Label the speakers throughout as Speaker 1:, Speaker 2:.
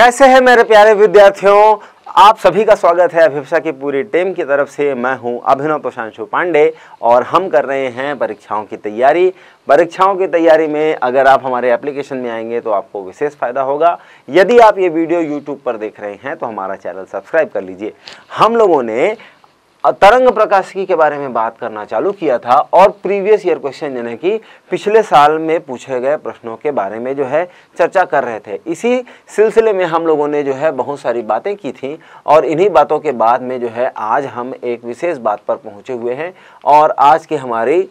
Speaker 1: कैसे हैं मेरे प्यारे विद्यार्थियों आप सभी का स्वागत है अभिपक्षा की पूरी टीम की तरफ से मैं हूं अभिनव प्रशांशु पांडे और हम कर रहे हैं परीक्षाओं की तैयारी परीक्षाओं की तैयारी में अगर आप हमारे एप्लीकेशन में आएंगे तो आपको विशेष फ़ायदा होगा यदि आप ये वीडियो यूट्यूब पर देख रहे हैं तो हमारा चैनल सब्सक्राइब कर लीजिए हम लोगों ने तरंग प्रकाशिकी के बारे में बात करना चालू किया था और प्रीवियस ईयर क्वेश्चन यानी कि पिछले साल में पूछे गए प्रश्नों के बारे में जो है चर्चा कर रहे थे इसी सिलसिले में हम लोगों ने जो है बहुत सारी बातें की थी और इन्हीं बातों के बाद में जो है आज हम एक विशेष बात पर पहुँचे हुए हैं और आज की हमारी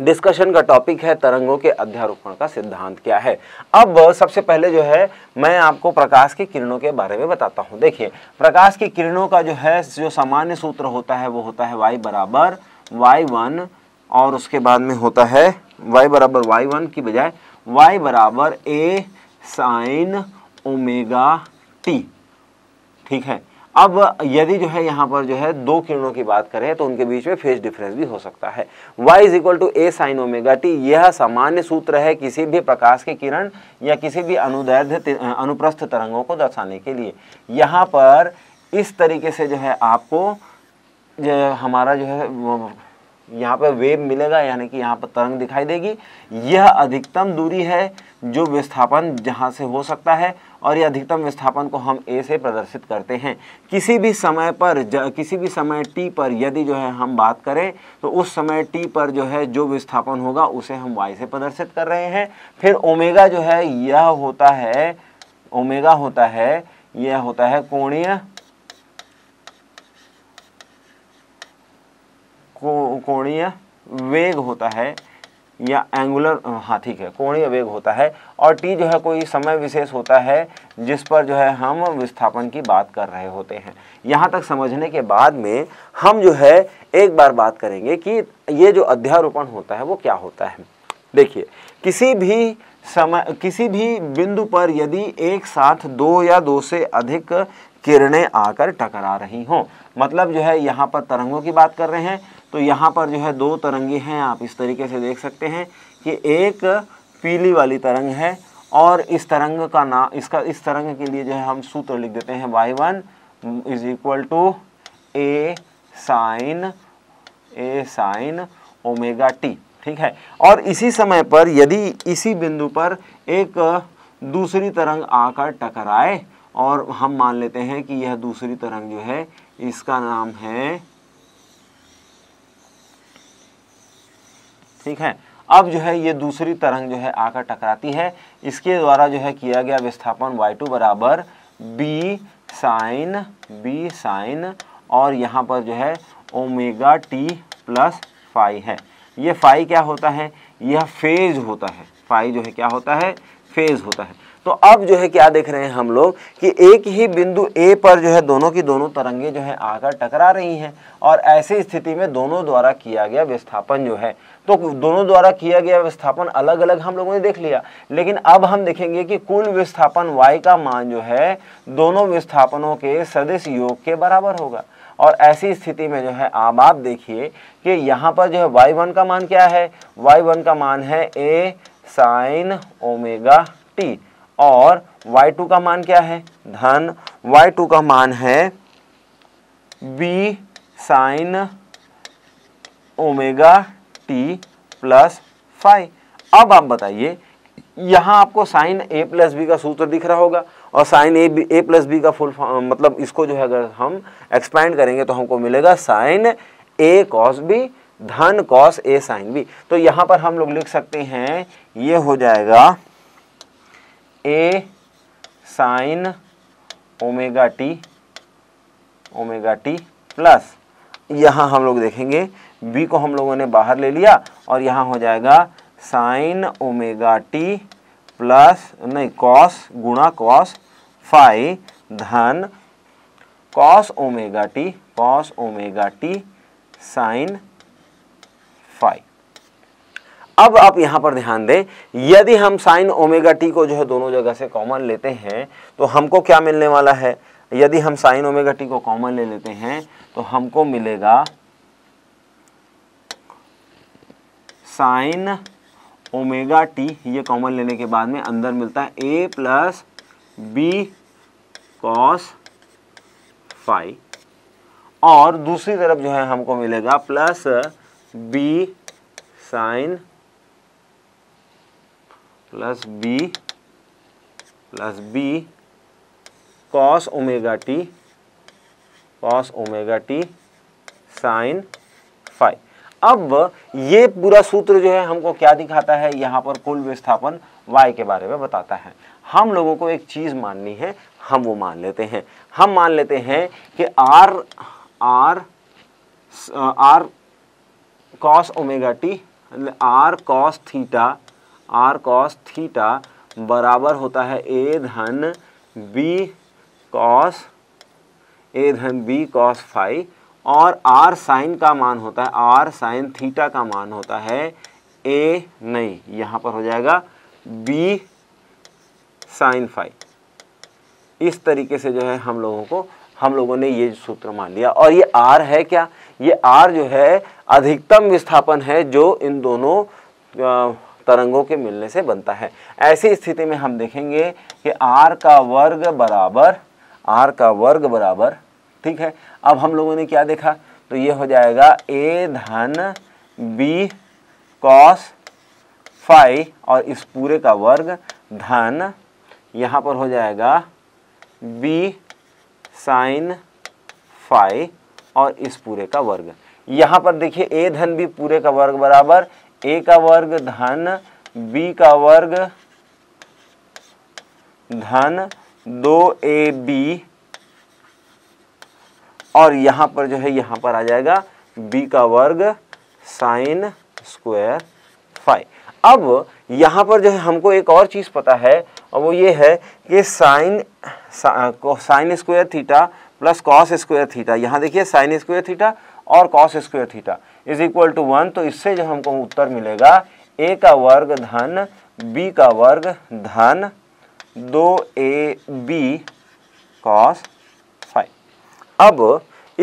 Speaker 1: डिस्कशन का टॉपिक है तरंगों के अध्यारोपण का सिद्धांत क्या है अब सबसे पहले जो है मैं आपको प्रकाश की किरणों के बारे में बताता हूँ देखिए प्रकाश की किरणों का जो है जो सामान्य सूत्र होता है वो होता है वाई बराबर वाई वन और उसके बाद में होता है वाई बराबर वाई वन की बजाय वाई बराबर ए साइन ओमेगा टी ठीक है अब यदि जो है यहाँ पर जो है दो किरणों की बात करें तो उनके बीच में फेज डिफरेंस भी हो सकता है y is equal to a sine omega t यह सामान्य सूत्र है किसी भी प्रकाश के किरण या किसी भी अनुदैर्ध्य अनुप्रस्थ तरंगों को दर्शाने के लिए यहाँ पर इस तरीके से जो है आपको जो हमारा जो है यहाँ पर वेव मिलेगा यानी कि यहाँ पर तरंग दिखाई देगी यह अधिकतम दूरी है जो विस्थापन जहाँ से हो सकता है और ये अधिकतम विस्थापन को हम ए से प्रदर्शित करते हैं किसी भी समय पर किसी भी समय टी पर यदि जो है हम बात करें तो उस समय टी पर जो है जो विस्थापन होगा उसे हम वाई से प्रदर्शित कर रहे हैं फिर ओमेगा जो है यह होता है ओमेगा होता है यह होता है कोणीय कोणीय वेग होता है या एंगुलर हाँ ठीक है कोणीय वेग होता है और टी जो है कोई समय विशेष होता है जिस पर जो है हम विस्थापन की बात कर रहे होते हैं यहाँ तक समझने के बाद में हम जो है एक बार बात करेंगे कि ये जो अध्यारोपण होता है वो क्या होता है देखिए किसी भी समय किसी भी बिंदु पर यदि एक साथ दो या दो से अधिक किरणें आकर टकरा रही हों मतलब जो है यहाँ पर तरंगों की बात कर रहे हैं तो यहाँ पर जो है दो तरंगी हैं आप इस तरीके से देख सकते हैं कि एक पीली वाली तरंग है और इस तरंग का नाम इसका इस तरंग के लिए जो है हम सूत्र लिख देते हैं y one is equal to a sine a sine omega t ठीक है और इसी समय पर यदि इसी बिंदु पर एक दूसरी तरंग आकर टकराए और हम मान लेते हैं कि यह दूसरी तरंग जो है इसका नाम है ठीक है अब जो है ये दूसरी तरंग जो है आकर टकराती है इसके द्वारा जो है किया गया विस्थापन वाई टू बराबर बी साइन बी साइन और यहाँ पर जो है ओमेगा टी प्लस फाई है ये फाई क्या होता है यह फेज होता है फाई जो है क्या होता है फेज होता है तो अब जो है क्या देख रहे हैं हम लोग कि एक ही बिंदु ए पर जो है दोनों की दोनों तरंगे जो है आकर टकरा रही हैं और ऐसी स्थिति में दोनों द्वारा किया गया विस्थापन जो है तो दोनों द्वारा किया गया विस्थापन अलग अलग हम लोगों ने देख लिया लेकिन अब हम देखेंगे कि कुल विस्थापन y का मान जो है दोनों विस्थापनों के सदिश योग के बराबर होगा और ऐसी स्थिति में जो है आप आप देखिए कि यहाँ पर जो है y1 का मान क्या है y1 का मान है a साइन ओमेगा टी और y2 का मान क्या है धन y2 का मान है b sine omega t plus five अब आप बताइए यहाँ आपको साइन ए प्लस बी का सूत्र दिख रहा होगा और sine a b a plus b का फुल मतलब इसको जो है अगर हम एक्सपैंड करेंगे तो हमको मिलेगा साइन ए कॉस बी धन कॉस ए साइन बी तो यहाँ पर हम लोग लिख सकते हैं ये हो जाएगा a sine omega t omega t plus यहाँ हम लोग देखेंगे बी को हम लोगों ने बाहर ले लिया और यहाँ हो जाएगा साइन ओमेगा टी प्लस नहीं कॉस गुणा कॉस फाइव धन cos omega t cos omega t sine five अब आप यहां पर ध्यान दें यदि हम साइन ओमेगा टी को जो है दोनों जगह से कॉमन लेते हैं तो हमको क्या मिलने वाला है यदि हम साइन ओमेगा टी को कॉमन ले लेते हैं तो हमको मिलेगा साइन ओमेगा टी ये कॉमन लेने के बाद में अंदर मिलता है a plus b cos five और दूसरी तरफ जो है हमको मिलेगा plus b sine plus b plus b cos omega t cos omega t sine five अब ये पूरा सूत्र जो है हमको क्या दिखाता है यहाँ पर कुल विस्थापन वाई के बारे में बताता है हम लोगों को एक चीज़ माननी है हम वो मान लेते हैं हम मान लेते हैं कि r r r cos omega t r cos theta r cos theta बराबर होता है ए धन बी कॉस ए धन बी कॉस फाइव और आर साइन का मान होता है आर साइन थीटा का मान होता है ए नहीं यहाँ पर हो जाएगा बी साइन फाइव इस तरीके से जो है हम लोगों को हम लोगों ने ये सूत्र मान लिया और ये आर है क्या ये आर जो है अधिकतम विस्थापन है जो इन दोनों तरंगों के मिलने से बनता है ऐसी स्थिति में हम देखेंगे कि आर का वर्ग बराबर आर का वर्ग बराबर ठीक है अब हम लोगों ने क्या देखा तो ये हो जाएगा ए धन बी कॉस फाइ और इस पूरे का वर्ग धन यहाँ पर हो जाएगा बी साइन फाइ और इस पूरे का वर्ग यहाँ पर देखिए ए धन बी पूरे का वर्ग बराबर ए का वर्ग धन बी का वर्ग धन दो ए बी और यहाँ पर जो है यहाँ पर आ जाएगा बी का वर्ग साइन स्क्वायर फाइव अब यहाँ पर जो है हमको एक और चीज़ पता है और वो ये है कि sine sine square theta plus cos square theta यहाँ देखिए साइन स्क्वायर थीटा और cos square theta is equal to one तो इससे जो हमको उत्तर मिलेगा ए का वर्ग धन बी का वर्ग धन दो ए बी कॉस अब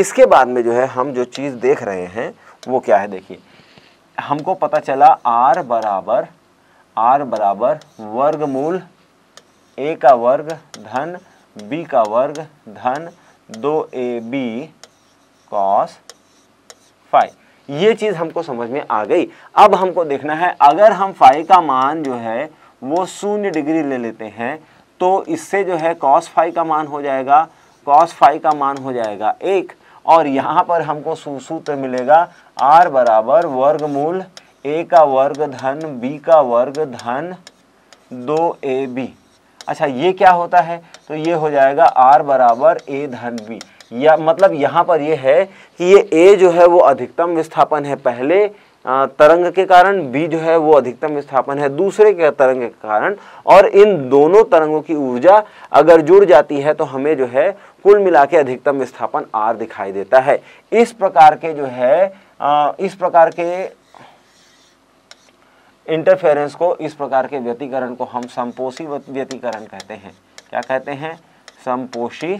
Speaker 1: इसके बाद में जो है हम जो चीज़ देख रहे हैं वो क्या है देखिए हमको पता चला आर बराबर आर बराबर वर्गमूल ए का वर्ग धन बी का वर्ग धन दो ए बी कॉस फाइव ये चीज़ हमको समझ में आ गई अब हमको देखना है अगर हम फाइव का मान जो है वो शून्य डिग्री ले लेते हैं तो इससे जो है कॉस फाइव का मान हो जाएगा कॉस फाइव का मान हो जाएगा एक और यहाँ पर हमको सूत्र मिलेगा आर बराबर वर्गमूल ए का वर्ग धन बी का वर्ग धन दो ए बी अच्छा ये क्या होता है तो ये हो जाएगा आर बराबर ए धन बी या मतलब यहाँ पर ये है कि ये ए जो है वो अधिकतम विस्थापन है पहले तरंग के कारण बी जो है वो अधिकतम विस्थापन है दूसरे के तरंग के कारण और इन दोनों तरंगों की ऊर्जा अगर जुड़ जाती है तो हमें जो है कुल मिला के अधिकतम विस्थापन आर दिखाई देता है इस प्रकार के जो है इस प्रकार के इंटरफेरेंस को इस प्रकार के व्यतीकरण को हम संपोषी व्यतीकरण कहते हैं क्या कहते हैं संपोषी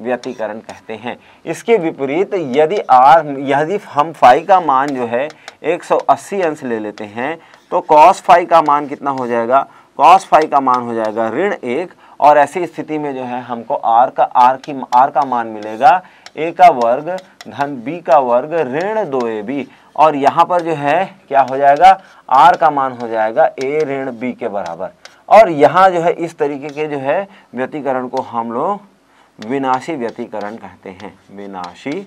Speaker 1: व्यतीकरण कहते हैं इसके विपरीत यदि आर यदि हम फाई का मान जो है 180 अंश ले लेते हैं तो कॉस फाई का मान कितना हो जाएगा कॉस फाई का मान हो जाएगा ऋण एक और ऐसी स्थिति में जो है हमको आर का आर की आर का मान मिलेगा ए का वर्ग धन बी का वर्ग ऋण दो ए बी और यहाँ पर जो है क्या हो जाएगा आर का मान हो जाएगा ए ऋण बी के बराबर और यहाँ जो है इस तरीके के जो है व्यतीकरण को हम लोग विनाशी व्यतीकरण कहते हैं विनाशी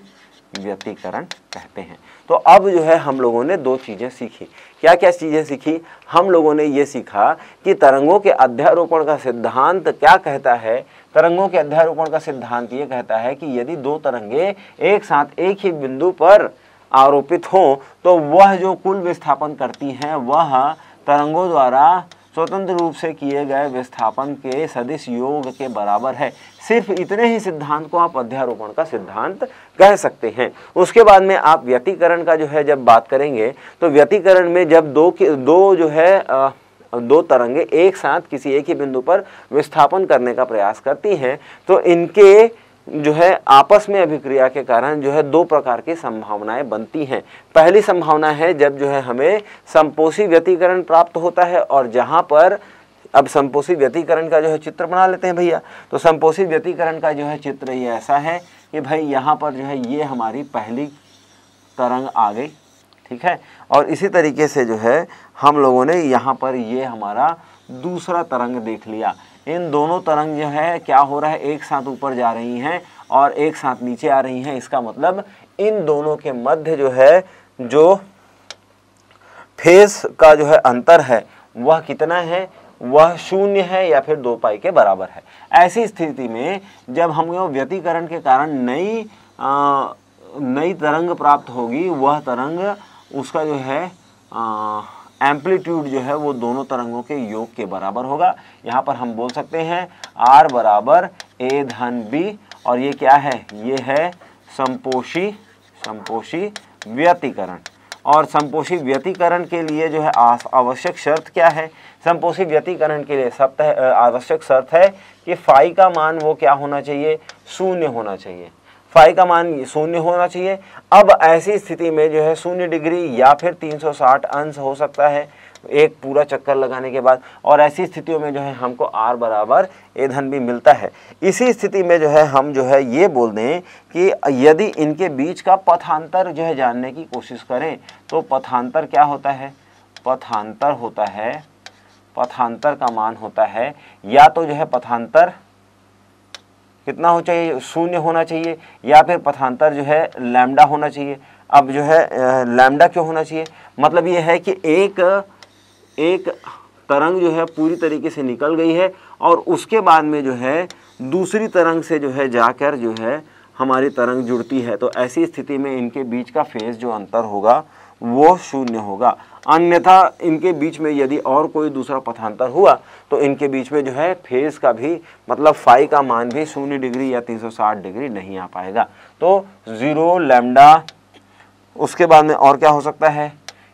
Speaker 1: व्यतीकरण कहते हैं तो अब जो है हम लोगों ने दो चीज़ें सीखी क्या क्या चीज़ें सीखी हम लोगों ने ये सीखा कि तरंगों के अध्यारोपण का सिद्धांत क्या कहता है तरंगों के अध्यारोपण का सिद्धांत ये कहता है कि यदि दो तरंगे एक साथ एक ही बिंदु पर आरोपित हों तो वह जो कुल विस्थापन करती हैं वह तरंगों द्वारा स्वतंत्र रूप से किए गए विस्थापन के सदिश योग के बराबर है सिर्फ इतने ही सिद्धांत को आप अध्यारोपण का सिद्धांत कह सकते हैं उसके बाद में आप व्यतीकरण का जो है जब बात करेंगे तो व्यतीकरण में जब दो के दो जो है आ, दो तरंगे एक साथ किसी एक ही बिंदु पर विस्थापन करने का प्रयास करती हैं तो इनके जो है आपस में अभिक्रिया के कारण जो है दो प्रकार की संभावनाएं बनती हैं पहली संभावना है जब जो है हमें संपोषी व्यतीकरण प्राप्त होता है और जहाँ पर अब संपोषी व्यतीकरण का जो है चित्र बना लेते हैं भैया तो संपोषी व्यतीकरण का जो है चित्र ये ऐसा है कि भाई यहाँ पर जो है ये हमारी पहली तरंग आ गई ठीक है और इसी तरीके से जो है हम लोगों ने यहाँ पर ये हमारा दूसरा तरंग देख लिया इन दोनों तरंग जो है क्या हो रहा है एक साथ ऊपर जा रही हैं और एक साथ नीचे आ रही हैं इसका मतलब इन दोनों के मध्य जो है जो फेस का जो है अंतर है वह कितना है वह शून्य है या फिर दो पाई के बराबर है ऐसी स्थिति में जब हम व्यतीकरण के कारण नई नई तरंग प्राप्त होगी वह तरंग उसका जो है आ, एम्पलीट्यूड जो है वो दोनों तरंगों के योग के बराबर होगा यहाँ पर हम बोल सकते हैं आर बराबर ए धन बी और ये क्या है ये है संपोषी संपोषी व्यतिकरण और संपोषी व्यतिकरण के लिए जो है आवश्यक शर्त क्या है संपोषी व्यतिकरण के लिए सप्ताह आवश्यक शर्त है कि फाई का मान वो क्या होना चाहिए शून्य होना चाहिए फाई का मान शून्य होना चाहिए अब ऐसी स्थिति में जो है शून्य डिग्री या फिर 360 अंश हो सकता है एक पूरा चक्कर लगाने के बाद और ऐसी स्थितियों में जो है हमको आर बराबर ईंधन भी मिलता है इसी स्थिति में जो है हम जो है ये बोल दें कि यदि इनके बीच का पथांतर जो है जानने की कोशिश करें तो पथांतर क्या होता है पथांतर होता है पथांतर का मान होता है या तो जो है पथांतर कितना हो चाहिए शून्य होना चाहिए या फिर पथांतर जो है लैमडा होना चाहिए अब जो है लैमडा क्यों होना चाहिए मतलब ये है कि एक एक तरंग जो है पूरी तरीके से निकल गई है और उसके बाद में जो है दूसरी तरंग से जो है जाकर जो है हमारी तरंग जुड़ती है तो ऐसी स्थिति में इनके बीच का फेज जो अंतर होगा वो शून्य होगा अन्यथा इनके बीच में यदि और कोई दूसरा पथांतर हुआ तो इनके बीच में जो है फेस का भी मतलब फाई का मान भी शून्य डिग्री या 360 डिग्री नहीं आ पाएगा तो ज़ीरो लेमडा उसके बाद में और क्या हो सकता है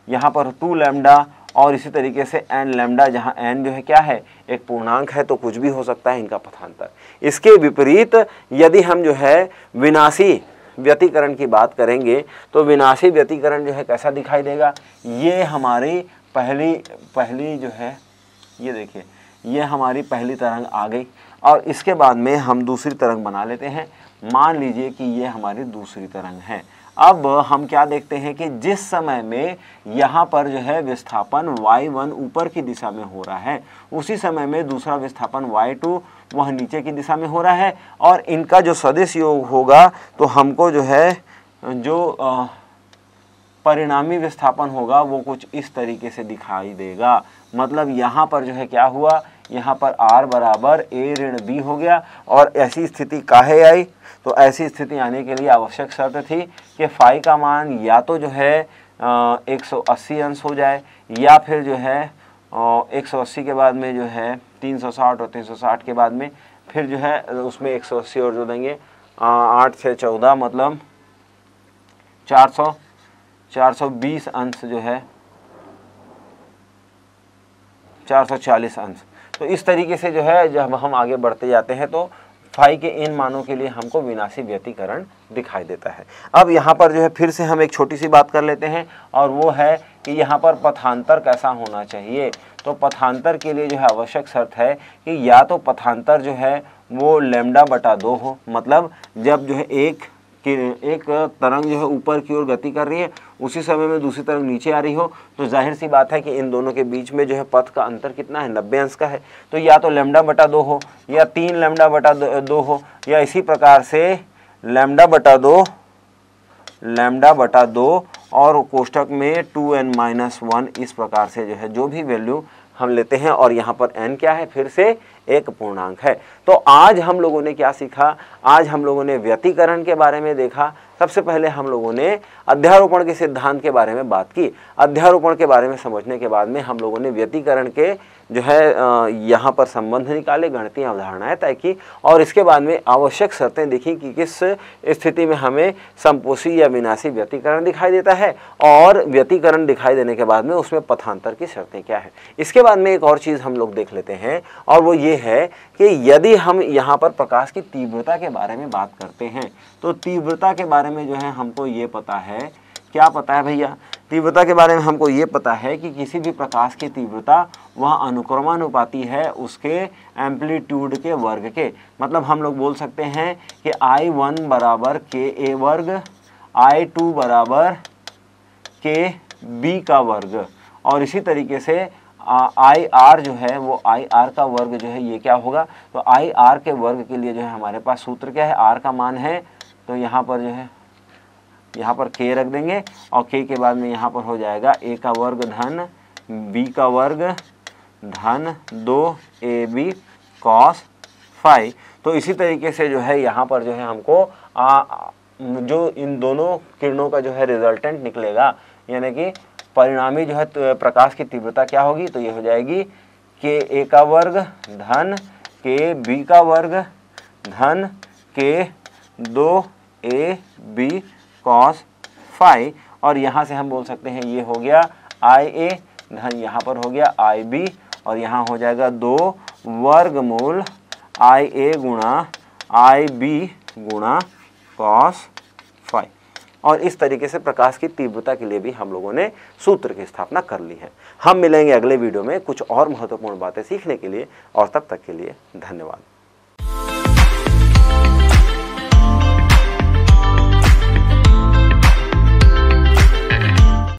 Speaker 1: यहाँ पर टू लेमडा और इसी तरीके से एन लेमडा जहाँ एन जो है क्या है एक पूर्णांक है तो कुछ भी हो सकता है इनका पथांतर इसके विपरीत यदि हम जो है विनाशी व्यतीकरण की बात करेंगे तो विनाशी व्यतीकरण जो है कैसा दिखाई देगा ये हमारी पहली पहली जो है ये देखिए ये हमारी पहली तरंग आ गई और इसके बाद में हम दूसरी तरंग बना लेते हैं मान लीजिए कि ये हमारी दूसरी तरंग है अब हम क्या देखते हैं कि जिस समय में यहाँ पर जो है विस्थापन y1 ऊपर की दिशा में हो रहा है उसी समय में दूसरा विस्थापन y2 वह नीचे की दिशा में हो रहा है और इनका जो सदिश योग होगा तो हमको जो है जो परिणामी विस्थापन होगा वो कुछ इस तरीके से दिखाई देगा मतलब यहाँ पर जो है क्या हुआ यहाँ पर आर बराबर ए ऋण बी हो गया और ऐसी स्थिति काहे आई तो ऐसी स्थिति आने के लिए आवश्यक शर्त थी कि फाई का मान या तो जो है एक सौ अस्सी अंश हो जाए या फिर जो है एक सौ अस्सी के बाद में जो है 360 और 360 के बाद में फिर जो है उसमें एक सौ अस्सी और जोड़ेंगे आठ से चौदह मतलब चार सौ चार सौ बीस अंश जो है चार सौ चालीस अंश तो इस तरीके से जो है जब हम आगे बढ़ते जाते हैं तो फाई के इन मानों के लिए हमको विनाशी व्यतीकरण दिखाई देता है अब यहाँ पर जो है फिर से हम एक छोटी सी बात कर लेते हैं और वो है कि यहाँ पर पथांतर कैसा होना चाहिए तो पथांतर के लिए जो है आवश्यक शर्त है कि या तो पथांतर जो है वो लेमडा बटा दो हो मतलब जब जो है एक कि एक तरंग जो है ऊपर की ओर गति कर रही है उसी समय में दूसरी तरंग नीचे आ रही हो तो जाहिर सी बात है कि इन दोनों के बीच में जो है पथ का अंतर कितना है नब्बे अंश का है तो या तो लेमडा बटा दो हो या तीन लेमडा बटा दो, दो हो या इसी प्रकार से लेमडा बटा दो लेमडा बटा दो और कोष्टक में टू एन माइनस वन इस प्रकार से जो है जो भी वैल्यू हम लेते हैं और यहाँ पर एन क्या है फिर से एक पूर्णांक है तो आज हम लोगों ने क्या सीखा आज हम लोगों ने व्यतीकरण के बारे में देखा सबसे पहले हम लोगों ने अध्यारोपण के सिद्धांत के बारे में बात की अध्यारोपण के बारे में समझने के बाद में हम लोगों ने व्यतीकरण के जो है यहाँ पर संबंध निकाले गणतीय अवधारणाएं तय की और इसके बाद में आवश्यक शर्तें देखी कि किस स्थिति में हमें संपोषी या विनाशी व्यतीकरण दिखाई देता है और व्यतीकरण दिखाई देने के बाद में उसमें पथांतर की शर्तें क्या है इसके बाद में एक और चीज़ हम लोग देख लेते हैं और वो ये है कि यदि हम यहाँ पर प्रकाश की तीव्रता के बारे में बात करते हैं तो तीव्रता के बारे में जो है हमको ये पता है क्या पता है भैया तीव्रता के बारे में हमको ये पता है कि किसी भी प्रकाश की तीव्रता वह अनुक्रमानुपाती है उसके एम्पलीट्यूड के वर्ग के मतलब हम लोग बोल सकते हैं कि आई वन बराबर के ए वर्ग आई टू बराबर के बी का वर्ग और इसी तरीके से आई आर जो है वो आई आर का वर्ग जो है ये क्या होगा तो आई आर के वर्ग के लिए जो है हमारे पास सूत्र क्या है आर का मान है तो यहाँ पर जो है यहाँ पर के रख देंगे और के के बाद में यहाँ पर हो जाएगा ए का वर्ग धन बी का वर्ग धन दो ए बी कॉस फाइव तो इसी तरीके से जो है यहाँ पर जो है हमको आ, जो इन दोनों किरणों का जो है रिजल्टेंट निकलेगा यानी कि परिणामी जो है तो प्रकाश की तीव्रता क्या होगी तो ये हो जाएगी के ए का वर्ग धन के बी का वर्ग धन के दो ए बी कॉस फाइव और यहाँ से हम बोल सकते हैं ये हो गया आई ए धन यहाँ पर हो गया आई बी और यहाँ हो जाएगा दो वर्गमूल आई ए गुणा आई बी गुणा कॉस फाइव और इस तरीके से प्रकाश की तीव्रता के लिए भी हम लोगों ने सूत्र की स्थापना कर ली है हम मिलेंगे अगले वीडियो में कुछ और महत्वपूर्ण बातें सीखने के लिए और तब तक के लिए धन्यवाद